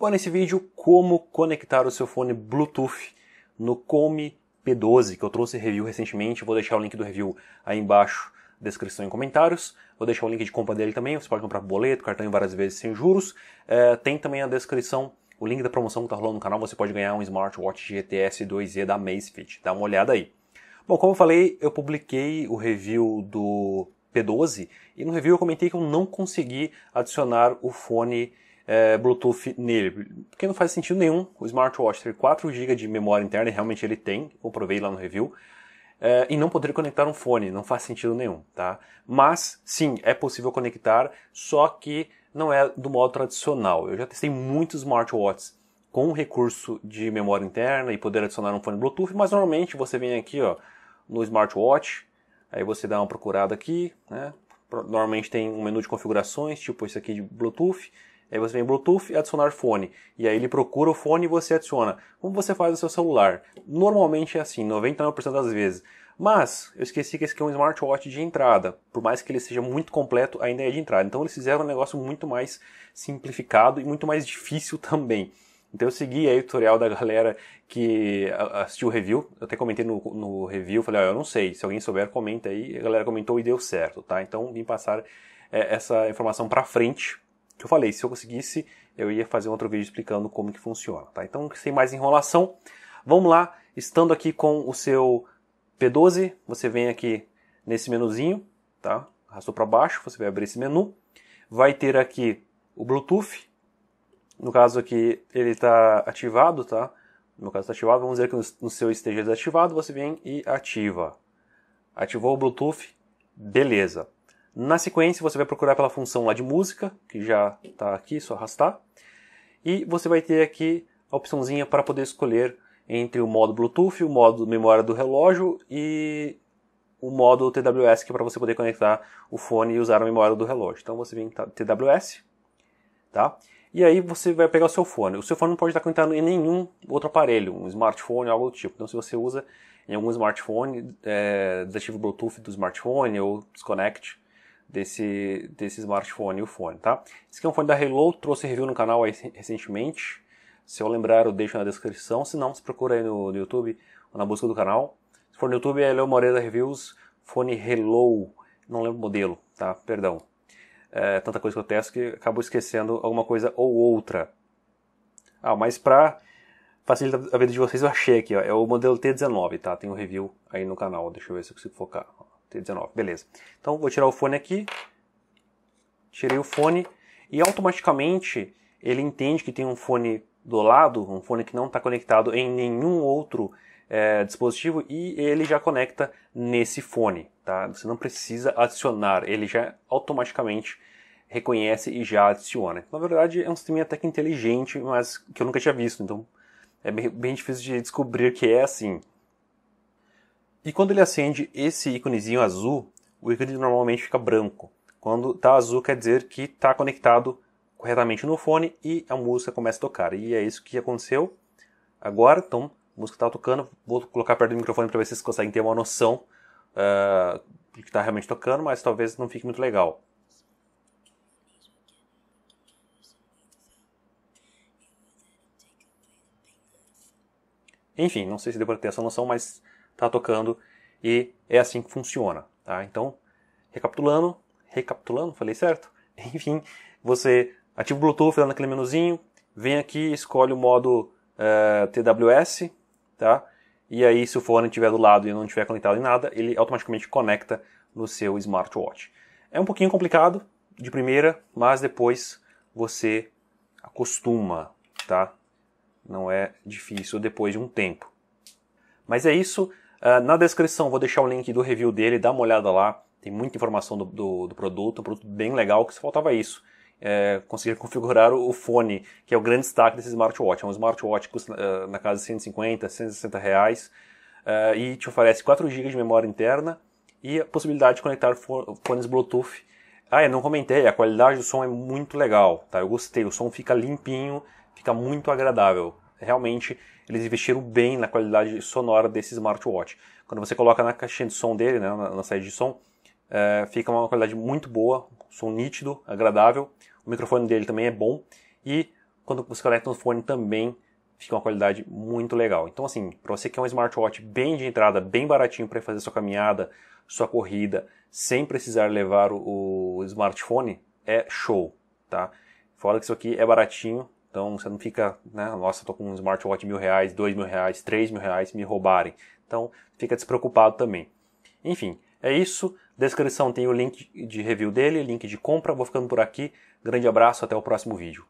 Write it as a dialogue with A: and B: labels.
A: Agora nesse vídeo, como conectar o seu fone Bluetooth no Come P12, que eu trouxe review recentemente, vou deixar o link do review aí embaixo, descrição e comentários. Vou deixar o link de compra dele também, você pode comprar boleto, cartão várias vezes sem juros. É, tem também a descrição o link da promoção que está rolando no canal, você pode ganhar um smartwatch GTS 2E da Macefit. Dá uma olhada aí. Bom, como eu falei, eu publiquei o review do P12 e no review eu comentei que eu não consegui adicionar o fone é, Bluetooth nele, porque não faz sentido nenhum o smartwatch ter 4 GB de memória interna, e realmente ele tem, eu provei lá no review, é, e não poder conectar um fone, não faz sentido nenhum, tá? Mas, sim, é possível conectar, só que não é do modo tradicional. Eu já testei muitos smartwatches com recurso de memória interna e poder adicionar um fone Bluetooth, mas normalmente você vem aqui, ó, no smartwatch, aí você dá uma procurada aqui, né? Normalmente tem um menu de configurações, tipo esse aqui de Bluetooth, Aí você vem Bluetooth e adicionar fone. E aí ele procura o fone e você adiciona. Como você faz no seu celular? Normalmente é assim, 99% das vezes. Mas eu esqueci que esse aqui é um smartwatch de entrada. Por mais que ele seja muito completo, ainda é de entrada. Então eles fizeram um negócio muito mais simplificado e muito mais difícil também. Então eu segui aí o tutorial da galera que assistiu o review, eu até comentei no, no review, falei, ó, oh, ah, eu não sei, se alguém souber, comenta aí, a galera comentou e deu certo, tá? Então vim passar é, essa informação pra frente que eu falei, se eu conseguisse, eu ia fazer um outro vídeo explicando como que funciona, tá? Então, sem mais enrolação, vamos lá, estando aqui com o seu P12, você vem aqui nesse menuzinho, tá? Arrastou para baixo, você vai abrir esse menu, vai ter aqui o Bluetooth, no caso aqui ele está ativado, tá? No meu caso está ativado, vamos dizer que no seu esteja desativado, você vem e ativa. Ativou o Bluetooth, beleza. Na sequência, você vai procurar pela função lá de música, que já está aqui, só arrastar. E você vai ter aqui a opçãozinha para poder escolher entre o modo Bluetooth, o modo memória do relógio e o modo TWS, que é para você poder conectar o fone e usar a memória do relógio. Então você vem em TWS, tá? E aí você vai pegar o seu fone. O seu fone não pode estar conectado em nenhum outro aparelho, um smartphone, algo do tipo. Então se você usa em algum smartphone, é, eh, desativa o Bluetooth do smartphone ou desconecte desse, desse smartphone, o fone, tá? Esse aqui é um fone da Hello, trouxe review no canal aí recentemente. Se eu lembrar, eu deixo na descrição. Se não, se procura aí no, no YouTube ou na busca do canal. Se for no YouTube, é Leo Moreira Reviews, fone Hello, não lembro o modelo, tá? Perdão. É, tanta coisa que eu testo que acabo esquecendo alguma coisa ou outra. Ah, mas pra facilitar a vida de vocês, eu achei aqui, ó, é o modelo T19, tá? Tem um review aí no canal, deixa eu ver se eu consigo focar. 19, beleza. Então vou tirar o fone aqui. Tirei o fone e automaticamente ele entende que tem um fone do lado, um fone que não está conectado em nenhum outro é, dispositivo e ele já conecta nesse fone, tá? Você não precisa adicionar, ele já automaticamente reconhece e já adiciona. Na verdade, é um sistema até que inteligente, mas que eu nunca tinha visto, então é bem difícil de descobrir que é assim. E quando ele acende esse íconezinho azul, o ícone normalmente fica branco. Quando está azul quer dizer que está conectado corretamente no fone e a música começa a tocar. E é isso que aconteceu agora. Então, a música está tocando. Vou colocar perto do microfone para ver se vocês conseguem ter uma noção uh, do que está realmente tocando, mas talvez não fique muito legal. Enfim, não sei se deu para ter essa noção, mas está tocando e é assim que funciona. Tá? Então, recapitulando, recapitulando, falei certo? Enfim, você ativa o Bluetooth, dá naquele menuzinho, vem aqui, escolhe o modo uh, eh, TWS, tá? E aí, se o fone estiver do lado e não estiver conectado em nada, ele automaticamente conecta no seu smartwatch. É um pouquinho complicado de primeira, mas depois você acostuma, tá? Não é difícil depois de um tempo. Mas é isso. Ah, na descrição vou deixar o link do review dele, dá uma olhada lá. Tem muita informação do, do, do produto, um produto bem legal, que se faltava isso. É, conseguir configurar o, o fone, que é o grande destaque desse smartwatch. É um smartwatch que custa uh, na casa de 150, 160 reais uh, e te oferece 4 GB de memória interna e a possibilidade de conectar fones Bluetooth. Ah, eu não comentei, a qualidade do som é muito legal, tá? Eu gostei, o som fica limpinho, fica muito agradável realmente eles investiram bem na qualidade sonora desse smartwatch. Quando você coloca na caixinha de som dele, né, na, na saída de som, é, fica uma qualidade muito boa, som nítido, agradável. O microfone dele também é bom e quando você conecta no fone também fica uma qualidade muito legal. Então assim, para você que é um smartwatch bem de entrada, bem baratinho para fazer sua caminhada, sua corrida, sem precisar levar o, o smartphone, é show, tá? Fora que isso aqui é baratinho, então você não fica, né, nossa, tô com um smartwatch mil reais, dois mil reais, três mil reais, me roubarem. Então fica despreocupado também. Enfim, é isso. Descrição tem o link de review dele, link de compra. Vou ficando por aqui. Grande abraço, até o próximo vídeo.